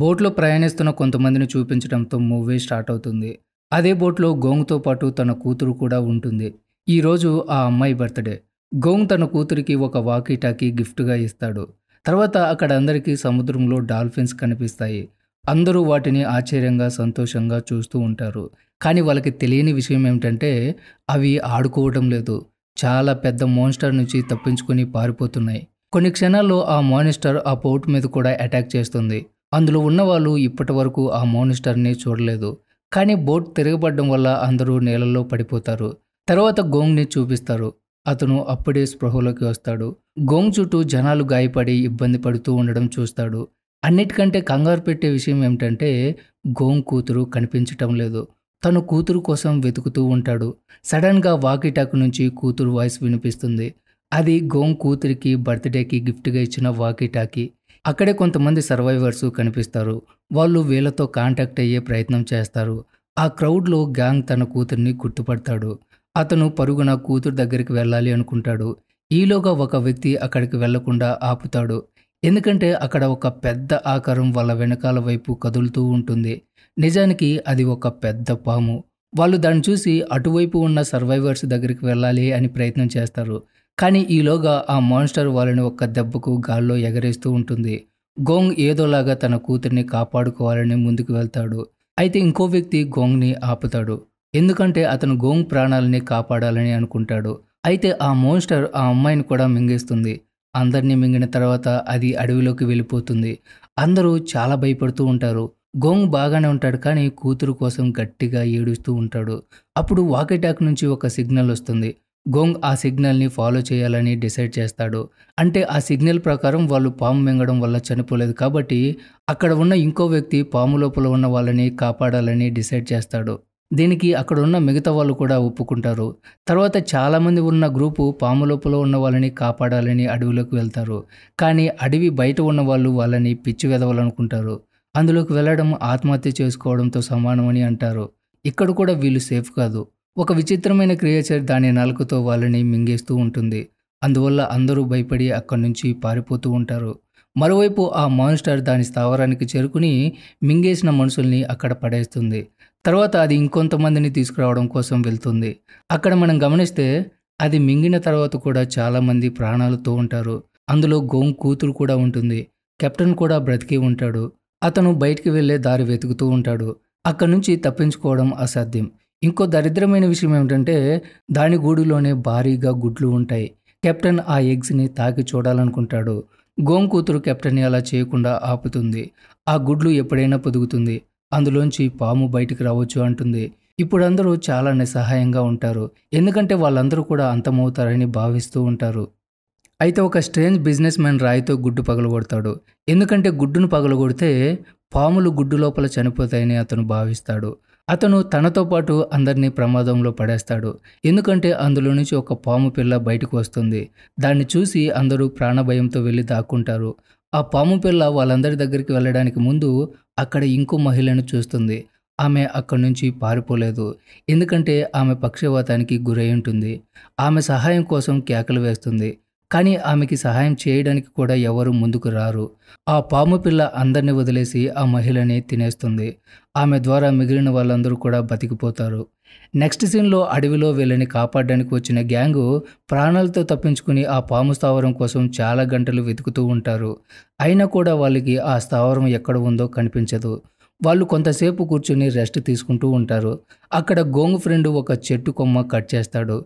బోట్లో ప్రయాణిస్తున్న కొంతమందిని చూపించడంతో మూవీ స్టార్ట్ అవుతుంది అదే బోట్లో గోంగ్తో పాటు తన కూతురు కూడా ఉంటుంది ఈరోజు ఆ అమ్మాయి బర్త్డే గోంగ్ తన కూతురికి ఒక వాకీ టాకీ గిఫ్ట్గా ఇస్తాడు తర్వాత అక్కడ అందరికీ సముద్రంలో డాల్ఫిన్స్ కనిపిస్తాయి అందరూ వాటిని ఆశ్చర్యంగా సంతోషంగా చూస్తూ ఉంటారు కానీ వాళ్ళకి తెలియని విషయం ఏమిటంటే అవి ఆడుకోవడం లేదు చాలా పెద్ద మోన్స్టర్ నుంచి తప్పించుకొని పారిపోతున్నాయి కొన్ని క్షణాల్లో ఆ మోనిస్టర్ ఆ పోర్ట్ మీద కూడా అటాక్ చేస్తుంది అందులో ఉన్నవాళ్ళు ఇప్పటి వరకు ఆ మోనిస్టర్ని చూడలేదు కానీ బోట్ తిరగబడ్డం వల్ల అందరూ నేలలో పడిపోతారు తర్వాత గోంగ్ని చూపిస్తారు అతను అప్పుడే స్పృహలోకి వస్తాడు గోంగ్ చుట్టూ జనాలు గాయపడి ఇబ్బంది పడుతూ ఉండడం చూస్తాడు అన్నిటికంటే కంగారు పెట్టే విషయం ఏమిటంటే గోంగ్ కూతురు కనిపించటం లేదు తను కూతురు కోసం వెతుకుతూ ఉంటాడు సడన్గా వాకిటాక్ నుంచి కూతురు వాయిస్ వినిపిస్తుంది అది గోంగ్ కూతురికి బర్త్డేకి గిఫ్ట్గా ఇచ్చిన వాకిటాకి అక్కడే కొంతమంది సర్వైవర్స్ కనిపిస్తారు వాళ్ళు వీళ్ళతో కాంటాక్ట్ అయ్యే ప్రయత్నం చేస్తారు ఆ క్రౌడ్లో గ్యాంగ్ తన కూతుర్ని గుర్తుపడతాడు అతను పరుగున కూతురు దగ్గరికి వెళ్ళాలి అనుకుంటాడు ఈలోగా ఒక వ్యక్తి అక్కడికి వెళ్లకుండా ఆపుతాడు ఎందుకంటే అక్కడ ఒక పెద్ద ఆకారం వాళ్ళ వెనకాల వైపు కదులుతూ ఉంటుంది నిజానికి అది ఒక పెద్ద పాము వాళ్ళు దాన్ని చూసి అటువైపు ఉన్న సర్వైవర్స్ దగ్గరికి వెళ్ళాలి అని ప్రయత్నం చేస్తారు కానీ ఈలోగా ఆ మాన్స్టర్ వాళ్ళని ఒక్క దెబ్బకు గాల్లో ఎగరేస్తూ ఉంటుంది గోంగ్ ఏదోలాగా తన కూతుర్ని కాపాడుకోవాలని ముందుకు వెళ్తాడు అయితే ఇంకో వ్యక్తి గోంగ్ని ఆపుతాడు ఎందుకంటే అతను గోంగ్ ప్రాణాలని కాపాడాలని అనుకుంటాడు అయితే ఆ మోన్స్టర్ ఆ అమ్మాయిని కూడా మింగేస్తుంది అందరినీ మింగిన తర్వాత అది అడవిలోకి వెళ్ళిపోతుంది అందరూ చాలా భయపడుతూ ఉంటారు గోంగ్ బాగానే ఉంటాడు కానీ కూతురు కోసం గట్టిగా ఏడుస్తూ ఉంటాడు అప్పుడు వాకిటాక్ నుంచి ఒక సిగ్నల్ వస్తుంది గోంగ్ ఆ సిగ్నల్ని ఫాలో చేయాలని డిసైడ్ చేస్తాడు అంటే ఆ సిగ్నల్ ప్రకారం వాళ్ళు పాము మింగడం వల్ల చనిపోలేదు కాబట్టి అక్కడ ఉన్న ఇంకో వ్యక్తి పాము లోపల ఉన్న వాళ్ళని కాపాడాలని డిసైడ్ చేస్తాడు దీనికి అక్కడ ఉన్న మిగతా వాళ్ళు కూడా ఒప్పుకుంటారు తర్వాత చాలామంది ఉన్న గ్రూపు పాము లోపల ఉన్న వాళ్ళని కాపాడాలని అడవిలోకి వెళ్తారు కానీ అడవి బయట ఉన్న వాళ్ళు వాళ్ళని పిచ్చి వెదవాలనుకుంటారు అందులోకి వెళ్ళడం ఆత్మహత్య చేసుకోవడంతో సమానమని అంటారు ఇక్కడ కూడా వీళ్ళు సేఫ్ కాదు ఒక విచిత్రమైన క్రియేచర్ దాని నాలుకతో వాళ్ళని మింగేస్తూ ఉంటుంది అందువల్ల అందరూ భయపడి అక్కడి నుంచి పారిపోతూ ఉంటారు మరోవైపు ఆ మాన్స్టర్ దాని స్థావరానికి చేరుకుని మింగేసిన మనుషుల్ని అక్కడ పడేస్తుంది తర్వాత అది ఇంకొంతమందిని తీసుకురావడం కోసం వెళ్తుంది అక్కడ మనం గమనిస్తే అది మింగిన తర్వాత కూడా చాలామంది ప్రాణాలతో ఉంటారు అందులో గోంగ్ కూతురు కూడా ఉంటుంది కెప్టెన్ కూడా బ్రతికి ఉంటాడు అతను బయటికి వెళ్లే దారి వెతుకుతూ ఉంటాడు అక్కడి నుంచి తప్పించుకోవడం అసాధ్యం ఇంకో దరిద్రమైన విషయం ఏమిటంటే దాని గూడులోనే భారీగా గుడ్లు ఉంటాయి కెప్టెన్ ఆ ఎగ్స్ని తాకి చూడాలనుకుంటాడు గోంకూతురు కూతురు కెప్టెన్ని అలా చేయకుండా ఆపుతుంది ఆ గుడ్లు ఎప్పుడైనా పొదుగుతుంది అందులోంచి పాము బయటికి రావచ్చు అంటుంది ఇప్పుడు అందరూ చాలా నిస్సహాయంగా ఉంటారు ఎందుకంటే వాళ్ళందరూ కూడా అంతమవుతారని భావిస్తూ ఉంటారు అయితే ఒక స్ట్రేంజ్ బిజినెస్ మ్యాన్ రాయితో గుడ్డు పగలగొడతాడు ఎందుకంటే గుడ్డును పగలగొడితే పాములు గుడ్డు లోపల చనిపోతాయని అతను భావిస్తాడు అతను తనతో పాటు అందరినీ ప్రమాదంలో పడేస్తాడు ఎందుకంటే అందులో నుంచి ఒక పాము పిల్ల బయటకు వస్తుంది దాన్ని చూసి అందరూ ప్రాణభయంతో వెళ్ళి దాక్కుంటారు ఆ పాము పిల్ల వాళ్ళందరి దగ్గరికి వెళ్ళడానికి ముందు అక్కడ ఇంకో మహిళను చూస్తుంది ఆమె అక్కడి నుంచి పారిపోలేదు ఎందుకంటే ఆమె పక్షవాతానికి గురై ఉంటుంది ఆమె సహాయం కోసం కేకలు వేస్తుంది కానీ ఆమెకి సహాయం చేయడానికి కూడా ఎవరు ముందుకు రారు ఆ పాము పిల్ల అందరిని వదిలేసి ఆ మహిళని తినేస్తుంది ఆమె ద్వారా మిగిలిన వాళ్ళందరూ కూడా బతికిపోతారు నెక్స్ట్ సీన్లో అడవిలో వీళ్ళని కాపాడడానికి వచ్చిన గ్యాంగు ప్రాణాలతో తప్పించుకుని ఆ పాము స్థావరం కోసం చాలా గంటలు వెతుకుతూ ఉంటారు అయినా కూడా వాళ్ళకి ఆ స్థావరం ఎక్కడ ఉందో కనిపించదు వాళ్ళు కొంతసేపు కూర్చుని రెస్ట్ తీసుకుంటూ ఉంటారు అక్కడ గోంగు ఫ్రెండ్ ఒక చెట్టు కొమ్మ కట్ చేస్తాడు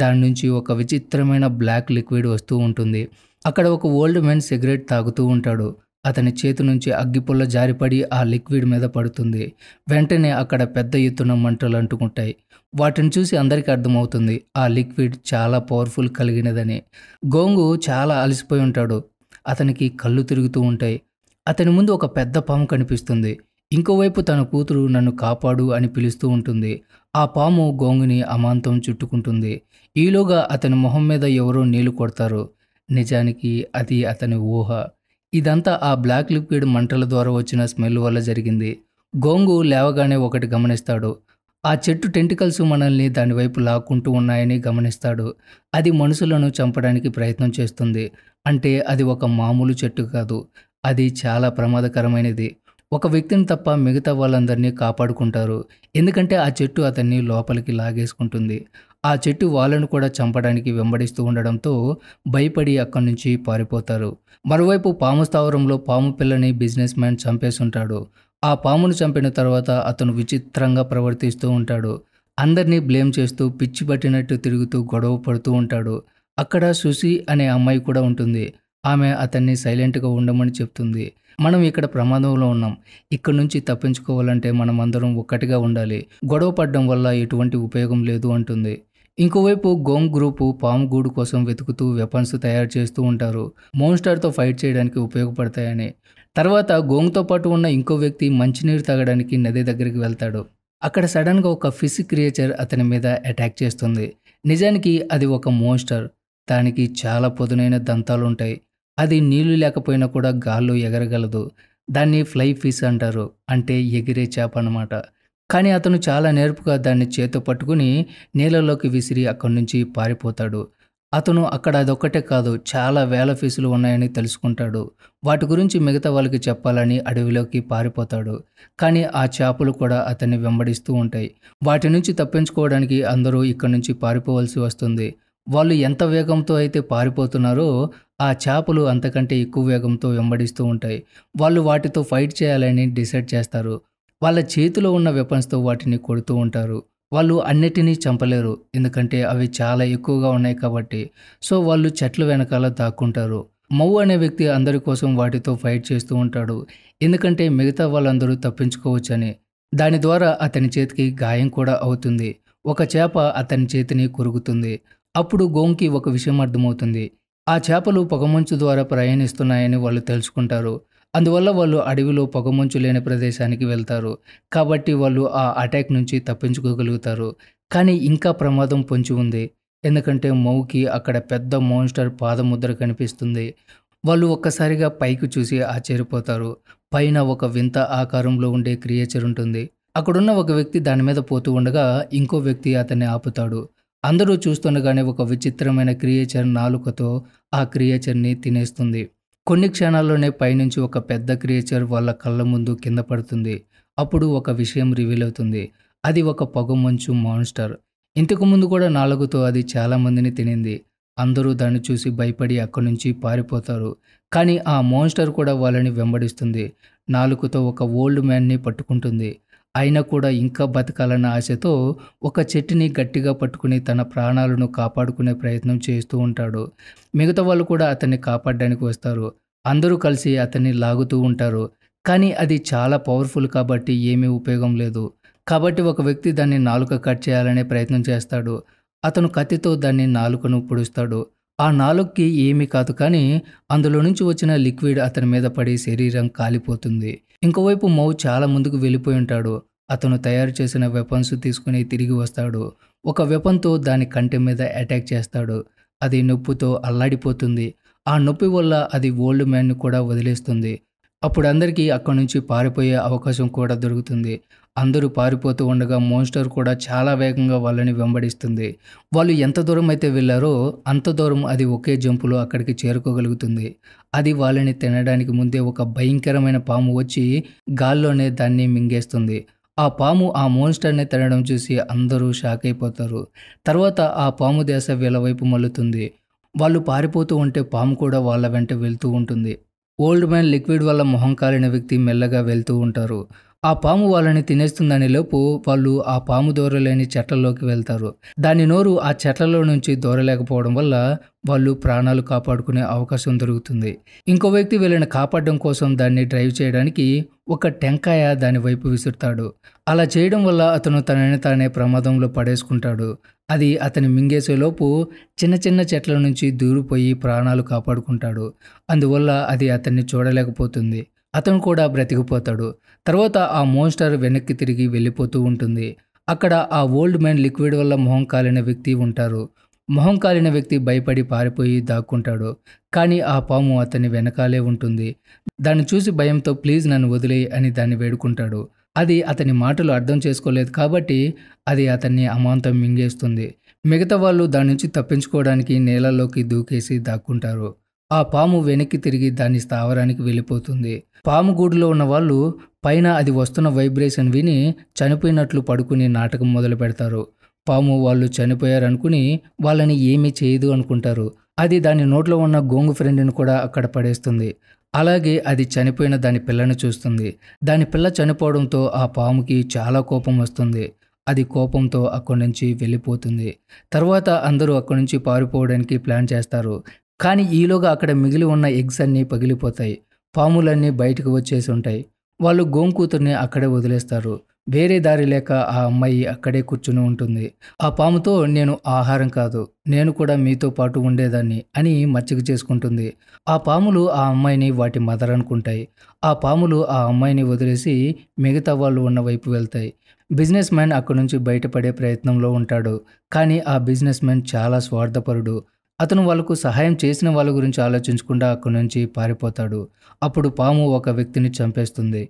దాని నుంచి ఒక విచిత్రమైన బ్లాక్ లిక్విడ్ వస్తూ ఉంటుంది అక్కడ ఒక ఓల్డ్ మెన్ సిగరెట్ తాగుతూ ఉంటాడు అతని చేతి నుంచి అగ్గిపుల్ల జారిపడి ఆ లిక్విడ్ మీద పడుతుంది వెంటనే అక్కడ పెద్ద ఎత్తున మంటలు అంటుకుంటాయి వాటిని చూసి అందరికీ అర్థమవుతుంది ఆ లిక్విడ్ చాలా పవర్ఫుల్ కలిగినదని గోంగు చాలా అలసిపోయి ఉంటాడు అతనికి కళ్ళు తిరుగుతూ ఉంటాయి అతని ముందు ఒక పెద్ద పాము కనిపిస్తుంది ఇంకోవైపు తన కూతురు నన్ను కాపాడు అని పిలుస్తూ ఉంటుంది ఆ పాము గోంగుని అమాంతం చుట్టుకుంటుంది ఈలోగా అతని మొహం మీద ఎవరో నీళ్లు కొడతారు నిజానికి అది అతని ఊహ ఇదంతా ఆ బ్లాక్ లిక్విడ్ మంటల ద్వారా వచ్చిన స్మెల్ వల్ల జరిగింది గోంగు లేవగానే ఒకటి గమనిస్తాడు ఆ చెట్టు టెంటికల్స్ మనల్ని దానివైపు లాక్కుంటూ ఉన్నాయని గమనిస్తాడు అది మనుషులను చంపడానికి ప్రయత్నం చేస్తుంది అంటే అది ఒక మామూలు చెట్టు కాదు అది చాలా ప్రమాదకరమైనది ఒక వ్యక్తిని తప్ప మిగతా వాళ్ళందరినీ కాపాడుకుంటారు ఎందుకంటే ఆ చెట్టు అతన్ని లోపలికి లాగేసుకుంటుంది ఆ చెట్టు వాళ్ళను కూడా చంపడానికి వెంబడిస్తూ ఉండడంతో భయపడి అక్కడి నుంచి పారిపోతారు మరోవైపు పాము స్థావరంలో పాము పిల్లని బిజినెస్ మ్యాన్ చంపేస్తుంటాడు ఆ పామును చంపిన తర్వాత అతను విచిత్రంగా ప్రవర్తిస్తూ ఉంటాడు అందరినీ బ్లేమ్ చేస్తూ పిచ్చి పట్టినట్టు తిరుగుతూ గొడవ పడుతూ ఉంటాడు అక్కడ సుసి అనే అమ్మాయి కూడా ఉంటుంది ఆమె అతన్ని సైలెంట్గా ఉండమని చెప్తుంది మనం ఇక్కడ ప్రమాదంలో ఉన్నాం ఇక్కడ నుంచి తప్పించుకోవాలంటే మనం అందరం ఒక్కటిగా ఉండాలి గొడవ పడడం వల్ల ఎటువంటి ఉపయోగం లేదు అంటుంది ఇంకోవైపు గోంగ్ గ్రూపు పాము గూడు కోసం వెతుకుతూ వెపన్స్ తయారు చేస్తూ ఉంటారు మోన్స్టార్తో ఫైట్ చేయడానికి ఉపయోగపడతాయని తర్వాత గోంగ్తో పాటు ఉన్న ఇంకో వ్యక్తి మంచినీరు తాగడానికి నది దగ్గరికి వెళ్తాడు అక్కడ సడన్గా ఒక ఫిష్ క్రియేచర్ అతని మీద అటాక్ చేస్తుంది నిజానికి అది ఒక మోన్స్టర్ దానికి చాలా పదునైన దంతాలుంటాయి అది నీళ్లు లేకపోయినా కూడా గాల్లో ఎగరగలదు దాన్ని ఫ్లై ఫిష్ అంటారు అంటే ఎగిరే చేప అనమాట కానీ అతను చాలా నేర్పుగా దాన్ని చేతో పట్టుకుని నీళ్ళలోకి విసిరి అక్కడి నుంచి పారిపోతాడు అతను అక్కడ అదొక్కటే కాదు చాలా వేల ఫీసులు ఉన్నాయని తెలుసుకుంటాడు వాటి గురించి మిగతా వాళ్ళకి చెప్పాలని అడవిలోకి పారిపోతాడు కానీ ఆ చేపలు కూడా అతన్ని వెంబడిస్తూ ఉంటాయి వాటి నుంచి తప్పించుకోవడానికి అందరూ ఇక్కడి నుంచి పారిపోవలసి వస్తుంది వాళ్ళు ఎంత వేగంతో అయితే పారిపోతున్నారో ఆ చేపలు అంతకంటే ఎక్కువ వేగంతో వెంబడిస్తూ ఉంటాయి వాళ్ళు వాటితో ఫైట్ చేయాలని డిసైడ్ చేస్తారు వాళ్ళ చేతిలో ఉన్న వెపన్స్తో వాటిని కొడుతూ ఉంటారు వాళ్ళు అన్నిటినీ చంపలేరు ఎందుకంటే అవి చాలా ఎక్కువగా ఉన్నాయి కాబట్టి సో వాళ్ళు చెట్ల వెనకాల దాక్కుంటారు మౌ అనే వ్యక్తి అందరి కోసం వాటితో ఫైట్ చేస్తూ ఉంటాడు ఎందుకంటే మిగతా వాళ్ళందరూ తప్పించుకోవచ్చని దాని ద్వారా అతని చేతికి గాయం కూడా అవుతుంది ఒక చేప అతని చేతిని కురుగుతుంది అప్పుడు గోంకి ఒక విషయం అర్థమవుతుంది ఆ చేపలు పొగమంచు ద్వారా ప్రయాణిస్తున్నాయని వాళ్ళు తెలుసుకుంటారు అందువల్ల వాళ్ళు అడవిలో పొగమంచు లేని ప్రదేశానికి వెళ్తారు కాబట్టి వాళ్ళు ఆ అటాక్ నుంచి తప్పించుకోగలుగుతారు కానీ ఇంకా ప్రమాదం పొంచి ఉంది ఎందుకంటే మౌకి అక్కడ పెద్ద మోన్స్టర్ పాదముద్ర కనిపిస్తుంది వాళ్ళు ఒక్కసారిగా పైకి చూసి ఆశ్చర్యపోతారు పైన ఒక వింత ఆకారంలో ఉండే క్రియేచర్ ఉంటుంది అక్కడున్న ఒక వ్యక్తి దాని మీద పోతూ ఉండగా ఇంకో వ్యక్తి అతన్ని ఆపుతాడు అందరూ చూస్తుండగానే ఒక విచిత్రమైన క్రియేచర్ నాలుకతో ఆ క్రియేచర్ని తినేస్తుంది కొన్ని క్షణాల్లోనే పైనుంచి ఒక పెద్ద క్రియేచర్ వాళ్ళ కళ్ళ ముందు కింద పడుతుంది అప్పుడు ఒక విషయం రివీల్ అవుతుంది అది ఒక పొగమంచు మాన్స్టర్ ఇంతకు ముందు కూడా నాలుగుతో అది చాలామందిని తినింది అందరూ దాన్ని చూసి భయపడి అక్కడి నుంచి పారిపోతారు కానీ ఆ మోన్స్టర్ కూడా వాళ్ళని వెంబడిస్తుంది నాలుగుతో ఒక ఓల్డ్ మ్యాన్ని పట్టుకుంటుంది ఆయన కూడా ఇంకా బతకాలన్న ఆశతో ఒక చెట్టుని గట్టిగా పట్టుకుని తన ప్రాణాలను కాపాడుకునే ప్రయత్నం చేస్తూ ఉంటాడు మిగతా వాళ్ళు కూడా అతన్ని కాపాడడానికి వస్తారు అందరూ కలిసి అతన్ని లాగుతూ ఉంటారు కానీ అది చాలా పవర్ఫుల్ కాబట్టి ఏమీ ఉపయోగం లేదు కాబట్టి ఒక వ్యక్తి దాన్ని నాలుక కట్ చేయాలనే ప్రయత్నం చేస్తాడు అతను కత్తితో దాన్ని నాలుకను పొడుస్తాడు ఆ నాలుగుకి ఏమీ కాదు కానీ అందులో నుంచి వచ్చిన లిక్విడ్ అతని మీద పడి శరీరం కాలిపోతుంది ఇంకోవైపు మౌ చాలా ముందుకు వెళ్ళిపోయి ఉంటాడు అతను తయారు చేసిన వెపన్స్ తీసుకుని తిరిగి వస్తాడు ఒక వెపన్తో దాని కంటి మీద అటాక్ చేస్తాడు అది నొప్పుతో అల్లాడిపోతుంది ఆ నొప్పి వల్ల అది ఓల్డ్ మ్యాన్ను కూడా వదిలేస్తుంది అప్పుడు అందరికీ అక్కడి నుంచి పారిపోయే అవకాశం కూడా దొరుకుతుంది అందరూ పారిపోతూ ఉండగా మోన్స్టర్ కూడా చాలా వేగంగా వాళ్ళని వెంబడిస్తుంది వాళ్ళు ఎంత దూరం అయితే వెళ్ళారో అంత దూరం అది ఒకే జంపులో అక్కడికి చేరుకోగలుగుతుంది అది వాళ్ళని తినడానికి ముందే ఒక భయంకరమైన పాము వచ్చి గాల్లోనే దాన్ని మింగేస్తుంది ఆ పాము ఆ మోన్స్టర్ని తినడం చూసి అందరూ షాక్ అయిపోతారు తర్వాత ఆ పాము దేశ వీళ్ళ వైపు మల్లుతుంది వాళ్ళు పారిపోతూ ఉంటే పాము కూడా వాళ్ళ వెంట వెళ్తూ ఉంటుంది ఓల్డ్ మ్యాన్ లిక్విడ్ వల్ల మొహం కాలిన వ్యక్తి మెల్లగా వెళ్తూ ఉంటారు ఆ పాము వాళ్ళని తినేస్తుందనే లోపు వాళ్ళు ఆ పాము దూరలేని చెట్లలోకి వెళ్తారు దాని నోరు ఆ చెట్లలో నుంచి దూరలేకపోవడం వల్ల వాళ్ళు ప్రాణాలు కాపాడుకునే అవకాశం దొరుకుతుంది ఇంకో వ్యక్తి వీళ్ళని కాపాడడం కోసం దాన్ని డ్రైవ్ చేయడానికి ఒక టెంకాయ దాని వైపు విసురుతాడు అలా చేయడం వల్ల అతను తనని తానే ప్రమాదంలో పడేసుకుంటాడు అది అతని మింగేసేలోపు చిన్న చిన్న చెట్ల నుంచి దూరిపోయి ప్రాణాలు కాపాడుకుంటాడు అందువల్ల అది అతన్ని చూడలేకపోతుంది అతను కూడా బ్రతికిపోతాడు తర్వాత ఆ మోన్స్టర్ వెనక్కి తిరిగి వెళ్ళిపోతూ ఉంటుంది అక్కడ ఆ ఓల్డ్ మ్యాన్ లిక్విడ్ వల్ల మొహం కాలిన వ్యక్తి ఉంటారు మొహం కాలిన వ్యక్తి భయపడి పారిపోయి దాక్కుంటాడు కానీ ఆ పాము అతని వెనకాలే ఉంటుంది దాన్ని చూసి భయంతో ప్లీజ్ నన్ను వదిలేయి అని దాన్ని వేడుకుంటాడు అది అతని మాటలు అర్థం చేసుకోలేదు కాబట్టి అది అతన్ని అమాంతం మింగేస్తుంది మిగతా వాళ్ళు దాని నుంచి తప్పించుకోవడానికి నేలల్లోకి దూకేసి దాక్కుంటారు ఆ పాము వెనక్కి తిరిగి దాని స్థావరానికి వెళ్ళిపోతుంది పాము గూడులో ఉన్న వాళ్ళు పైన అది వస్తున్న వైబ్రేషన్ విని చనిపోయినట్లు పడుకుని నాటకం మొదలు పెడతారు పాము వాళ్ళు చనిపోయారనుకుని వాళ్ళని ఏమీ చేయదు అనుకుంటారు అది దాని నోట్లో ఉన్న గోంగు ఫ్రెండ్ని కూడా అక్కడ పడేస్తుంది అలాగే అది చనిపోయిన దాని పిల్లను చూస్తుంది దాని పిల్ల చనిపోవడంతో ఆ పాముకి చాలా కోపం వస్తుంది అది కోపంతో అక్కడి నుంచి వెళ్ళిపోతుంది తర్వాత అందరూ అక్కడి నుంచి పారిపోవడానికి ప్లాన్ చేస్తారు కానీ ఈలోగా అక్కడ మిగిలి ఉన్న ఎగ్స్ అన్నీ పగిలిపోతాయి పాములన్నీ బయటకు వచ్చేసి ఉంటాయి వాళ్ళు గోంకూతుర్ని అక్కడే వదిలేస్తారు వేరే దారి లేక ఆ అమ్మాయి అక్కడే కూర్చుని ఉంటుంది ఆ పాముతో నేను ఆహారం కాదు నేను కూడా మీతో పాటు ఉండేదాన్ని అని మచ్చిక చేసుకుంటుంది ఆ పాములు ఆ అమ్మాయిని వాటి మదర్ అనుకుంటాయి ఆ పాములు ఆ అమ్మాయిని వదిలేసి మిగతా వాళ్ళు ఉన్న వైపు వెళ్తాయి బిజినెస్ మ్యాన్ అక్కడి నుంచి బయటపడే ప్రయత్నంలో ఉంటాడు కానీ ఆ బిజినెస్ మ్యాన్ చాలా స్వార్థపరుడు అతను వాళ్ళకు సహాయం చేసిన వాళ్ళ గురించి ఆలోచించకుండా అక్కడి నుంచి పారిపోతాడు అప్పుడు పాము ఒక వ్యక్తిని చంపేస్తుంది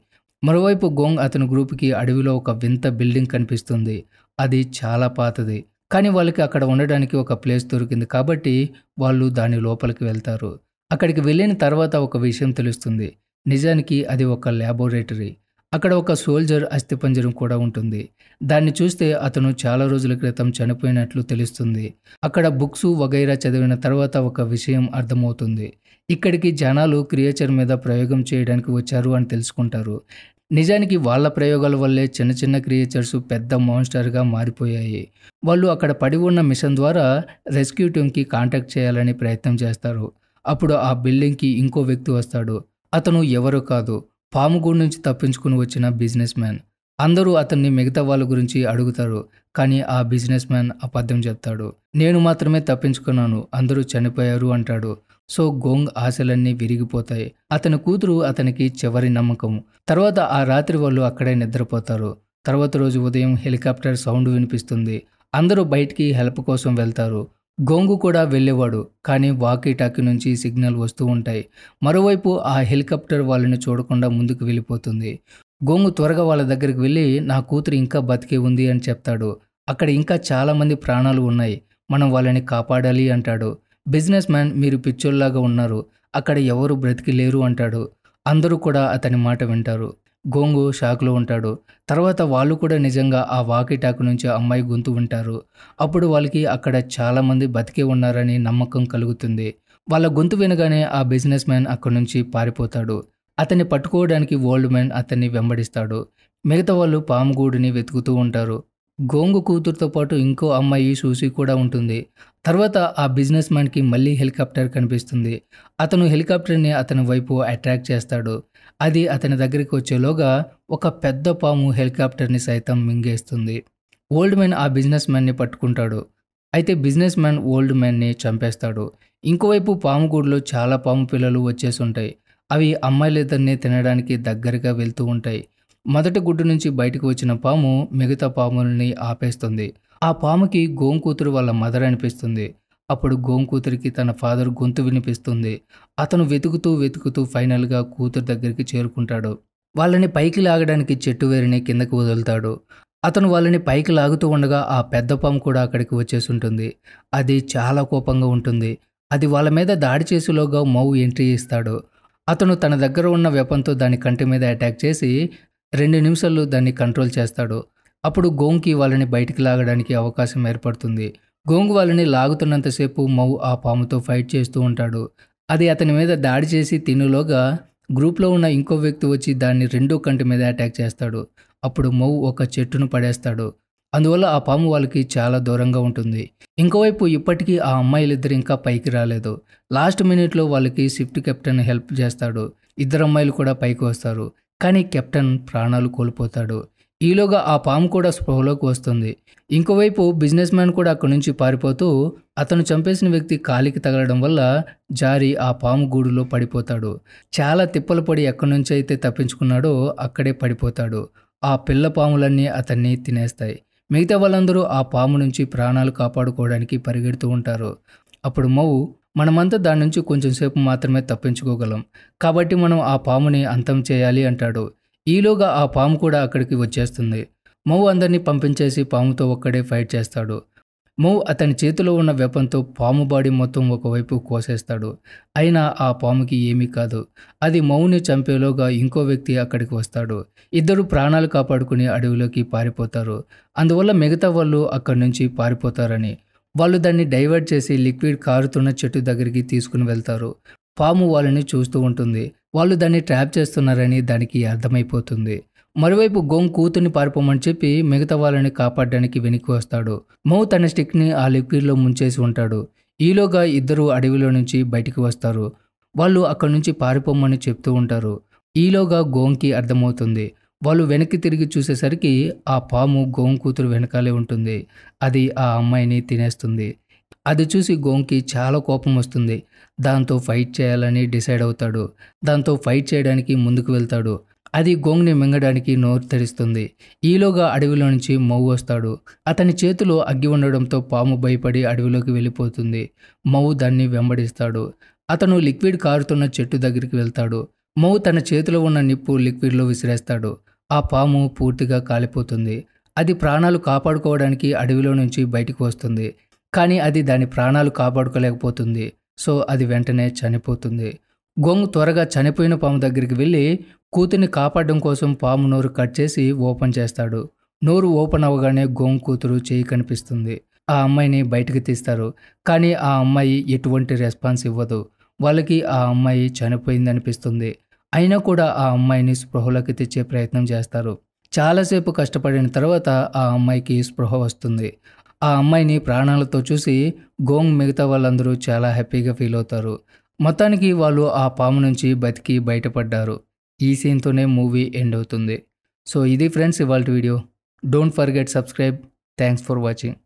మరోవైపు గోంగ్ అతని గ్రూప్కి అడవిలో ఒక వింత బిల్డింగ్ కనిపిస్తుంది అది చాలా పాతది కానీ వాళ్ళకి అక్కడ ఉండడానికి ఒక ప్లేస్ దొరికింది కాబట్టి వాళ్ళు దాని లోపలికి వెళ్తారు అక్కడికి వెళ్ళిన తర్వాత ఒక విషయం తెలుస్తుంది నిజానికి అది ఒక ల్యాబొరేటరీ అక్కడ ఒక సోల్జర్ అస్థిపంజరం కూడా ఉంటుంది దాన్ని చూస్తే అతను చాలా రోజుల క్రితం చనిపోయినట్లు తెలుస్తుంది అక్కడ బుక్స్ వగైరా చదివిన తర్వాత ఒక విషయం అర్థమవుతుంది ఇక్కడికి జనాలు క్రియేచర్ మీద ప్రయోగం చేయడానికి వచ్చారు అని తెలుసుకుంటారు నిజానికి వాళ్ళ ప్రయోగాల వల్లే చిన్న చిన్న క్రియేచర్స్ పెద్ద మాన్స్టర్గా మారిపోయాయి వాళ్ళు అక్కడ పడి ఉన్న మిషన్ ద్వారా రెస్క్యూ టీమ్కి కాంటాక్ట్ చేయాలని ప్రయత్నం చేస్తారు అప్పుడు ఆ బిల్డింగ్కి ఇంకో వ్యక్తి వస్తాడు అతను ఎవరో కాదు పాముగూడు నుంచి తప్పించుకుని వచ్చిన బిజినెస్ మ్యాన్ అందరూ అతన్ని మిగతా వాళ్ళ గురించి అడుగుతారు కానీ ఆ బిజినెస్ మ్యాన్ అబద్ధం చెప్తాడు నేను మాత్రమే తప్పించుకున్నాను అందరూ చనిపోయారు అంటాడు సో గోంగ్ ఆశలన్నీ విరిగిపోతాయి అతని కూతురు అతనికి చివరి నమ్మకం తర్వాత ఆ రాత్రి వాళ్ళు అక్కడే నిద్రపోతారు తర్వాత రోజు ఉదయం హెలికాప్టర్ సౌండ్ వినిపిస్తుంది అందరూ బయటికి హెల్ప్ కోసం వెళ్తారు గోంగు కూడా వెళ్ళేవాడు కానీ వాకీ టాకీ నుంచి సిగ్నల్ వస్తూ ఉంటాయి మరోవైపు ఆ హెలికాప్టర్ వాళ్ళని చూడకుండా ముందుకు వెళ్ళిపోతుంది గోంగు త్వరగా వాళ్ళ దగ్గరికి వెళ్ళి నా కూతురు ఇంకా బతికే ఉంది అని చెప్తాడు అక్కడ ఇంకా చాలామంది ప్రాణాలు ఉన్నాయి మనం వాళ్ళని కాపాడాలి అంటాడు బిజినెస్ మ్యాన్ మీరు పిచ్చోల్లాగా ఉన్నారు అక్కడ ఎవరు బ్రతికి లేరు అంటాడు అందరూ కూడా అతని మాట వింటారు గోంగు షాక్లో ఉంటాడు తర్వాత వాళ్ళు కూడా నిజంగా ఆ వాకిటాకు నుంచి అమ్మాయి గొంతు ఉంటారు అప్పుడు వాళ్ళకి అక్కడ చాలామంది బతికే ఉన్నారని నమ్మకం కలుగుతుంది వాళ్ళ గొంతు వినగానే ఆ బిజినెస్ మ్యాన్ అక్కడి నుంచి పారిపోతాడు అతన్ని పట్టుకోవడానికి ఓల్డ్ మ్యాన్ అతన్ని వెంబడిస్తాడు మిగతా వాళ్ళు పాము గూడిని వెతుకుతూ ఉంటారు గోంగు కూతురుతో పాటు ఇంకో అమ్మాయి సూసి కూడా ఉంటుంది తర్వాత ఆ బిజినెస్ మ్యాన్కి మళ్ళీ హెలికాప్టర్ కనిపిస్తుంది అతను హెలికాప్టర్ని అతని వైపు అట్రాక్ట్ చేస్తాడు అది అతని దగ్గరికి వచ్చేలోగా ఒక పెద్ద పాము హెలికాప్టర్ని సైతం మింగేస్తుంది ఓల్డ్ మ్యాన్ ఆ బిజినెస్ మ్యాన్ని పట్టుకుంటాడు అయితే బిజినెస్ మ్యాన్ ఓల్డ్ మ్యాన్ని చంపేస్తాడు ఇంకోవైపు పాము గూడులో చాలా పాము పిల్లలు వచ్చేసి ఉంటాయి అవి అమ్మాయిలిద్దరిని తినడానికి దగ్గరగా వెళ్తూ ఉంటాయి మొదటి గుడ్డు నుంచి బయటకు వచ్చిన పాము మిగతా పాములని ఆపేస్తుంది ఆ పాముకి గోంకూతురు వాళ్ళ మదర్ అనిపిస్తుంది అప్పుడు గోంకూతురికి తన ఫాదర్ గొంతు వినిపిస్తుంది అతను వెతుకుతూ వెతుకుతూ ఫైనల్గా కూతురు దగ్గరికి చేరుకుంటాడు వాళ్ళని పైకి లాగడానికి చెట్టు వేరిని కిందకు వదులుతాడు అతను వాళ్ళని పైకి లాగుతూ ఉండగా ఆ పెద్ద పాము కూడా అక్కడికి ఉంటుంది అది చాలా కోపంగా ఉంటుంది అది వాళ్ళ మీద దాడి చేసేలోగా మౌ ఎంట్రీ ఇస్తాడు అతను తన దగ్గర ఉన్న వెపన్తో దాని కంటి మీద అటాక్ చేసి రెండు నిమిషాల్లో దాన్ని కంట్రోల్ చేస్తాడు అప్పుడు గోంకి వాళ్ళని బయటికి లాగడానికి అవకాశం ఏర్పడుతుంది గోంగ్ వాళ్ళని లాగుతున్నంతసేపు మౌ ఆ పాముతో ఫైట్ చేస్తూ ఉంటాడు అది అతని మీద దాడి చేసి తినులోగా గ్రూప్లో ఉన్న ఇంకో వ్యక్తి వచ్చి దాన్ని రెండో కంటి మీద అటాక్ చేస్తాడు అప్పుడు మౌ ఒక చెట్టును పడేస్తాడు అందువల్ల ఆ పాము వాళ్ళకి చాలా దూరంగా ఉంటుంది ఇంకోవైపు ఇప్పటికీ ఆ అమ్మాయిలిద్దరు ఇంకా పైకి రాలేదు లాస్ట్ మినిట్లో వాళ్ళకి షిఫ్ట్ కెప్టెన్ హెల్ప్ చేస్తాడు ఇద్దరు అమ్మాయిలు కూడా పైకి వస్తారు కానీ కెప్టెన్ ప్రాణాలు కోల్పోతాడు ఈలోగా ఆ పాము కూడా స్పృహలోకి వస్తుంది ఇంకోవైపు బిజినెస్ మ్యాన్ కూడా అక్కడి నుంచి పారిపోతూ అతను చంపేసిన వ్యక్తి కాలికి తగలడం వల్ల జారి ఆ పాము గూడులో పడిపోతాడు చాలా తిప్పలు పడి ఎక్కడి నుంచి అయితే తప్పించుకున్నాడో అక్కడే పడిపోతాడు ఆ పిల్ల పాములన్నీ అతన్ని తినేస్తాయి మిగతా వాళ్ళందరూ ఆ పాము నుంచి ప్రాణాలు కాపాడుకోవడానికి పరిగెడుతూ ఉంటారు అప్పుడు మౌ మనమంతా దాని నుంచి కొంచెం సేపు మాత్రమే తప్పించుకోగలం కాబట్టి మనం ఆ పాముని అంతం చేయాలి అంటాడు ఈలోగా ఆ పాము కూడా అక్కడికి వచ్చేస్తుంది మౌ అందరినీ పంపించేసి పాముతో ఒక్కడే ఫైట్ చేస్తాడు మౌ అతని చేతిలో ఉన్న వెపన్తో పాము బాడీ మొత్తం ఒకవైపు కోసేస్తాడు అయినా ఆ పాముకి ఏమీ కాదు అది మౌని చంపేలోగా ఇంకో వ్యక్తి అక్కడికి వస్తాడు ఇద్దరు ప్రాణాలు కాపాడుకుని అడవిలోకి పారిపోతారు అందువల్ల మిగతా వాళ్ళు అక్కడి నుంచి పారిపోతారని వాళ్ళు దాన్ని డైవర్ట్ చేసి లిక్విడ్ కారుతున్న చెట్టు దగ్గరికి తీసుకుని వెళ్తారు పాము వాళ్ళని చూస్తూ ఉంటుంది వాళ్ళు దాన్ని ట్రాప్ చేస్తున్నారని దానికి అర్థమైపోతుంది మరోవైపు గోంగ్ కూతుర్ని పారిపోమని చెప్పి మిగతా వాళ్ళని కాపాడడానికి వెనక్కి వస్తాడు మౌ తన స్టిక్ని ఆ లిక్విడ్లో ముంచేసి ఉంటాడు ఈలోగా ఇద్దరు అడవిలో నుంచి బయటికి వస్తారు వాళ్ళు అక్కడి నుంచి పారిపోమని చెప్తూ ఉంటారు ఈలోగా గోంగ్కి అర్థమవుతుంది వాళ్ళు వెనక్కి తిరిగి చూసేసరికి ఆ పాము గోం కూతురు వెనకాలే ఉంటుంది అది ఆ అమ్మాయిని తినేస్తుంది అది చూసి గోంకి చాలా కోపం వస్తుంది దాంతో ఫైట్ చేయాలని డిసైడ్ అవుతాడు దాంతో ఫైట్ చేయడానికి ముందుకు వెళ్తాడు అది గోంగ్ని మింగడానికి నోరు తెరుస్తుంది ఈలోగా అడవిలో నుంచి మౌ వస్తాడు అతని చేతిలో అగ్గి ఉండడంతో పాము భయపడి అడవిలోకి వెళ్ళిపోతుంది మౌ దాన్ని వెంబడిస్తాడు అతను లిక్విడ్ కారుతున్న చెట్టు దగ్గరికి వెళ్తాడు మౌ తన చేతిలో ఉన్న నిప్పు లిక్విడ్లో విసిరేస్తాడు ఆ పాము పూర్తిగా కాలిపోతుంది అది ప్రాణాలు కాపాడుకోవడానికి అడవిలో నుంచి బయటికి వస్తుంది కానీ అది దాని ప్రాణాలు కాపాడుకోలేకపోతుంది సో అది వెంటనే చనిపోతుంది గొంగు త్వరగా చనిపోయిన పాము దగ్గరికి వెళ్ళి కూతుర్ని కాపాడడం కోసం పాము నోరు కట్ చేసి ఓపెన్ చేస్తాడు నోరు ఓపెన్ అవ్వగానే గొంగు కూతురు చేయి కనిపిస్తుంది ఆ అమ్మాయిని బయటకు తీస్తారు కానీ ఆ అమ్మాయి ఎటువంటి రెస్పాన్స్ ఇవ్వదు వాళ్ళకి ఆ అమ్మాయి చనిపోయిందనిపిస్తుంది అయినా కూడా ఆ అమ్మాయిని స్పృహలోకి తెచ్చే ప్రయత్నం చేస్తారు చాలాసేపు కష్టపడిన తర్వాత ఆ అమ్మాయికి స్పృహ వస్తుంది ఆ అమ్మాయిని ప్రాణాలతో చూసి గోంగ్ మిగతా వాళ్ళందరూ చాలా హ్యాపీగా ఫీల్ అవుతారు మొత్తానికి వాళ్ళు ఆ పాము నుంచి బతికి బయటపడ్డారు ఈ సీన్తోనే మూవీ ఎండ్ అవుతుంది సో ఇది ఫ్రెండ్స్ ఇవాళ video don't forget subscribe thanks for watching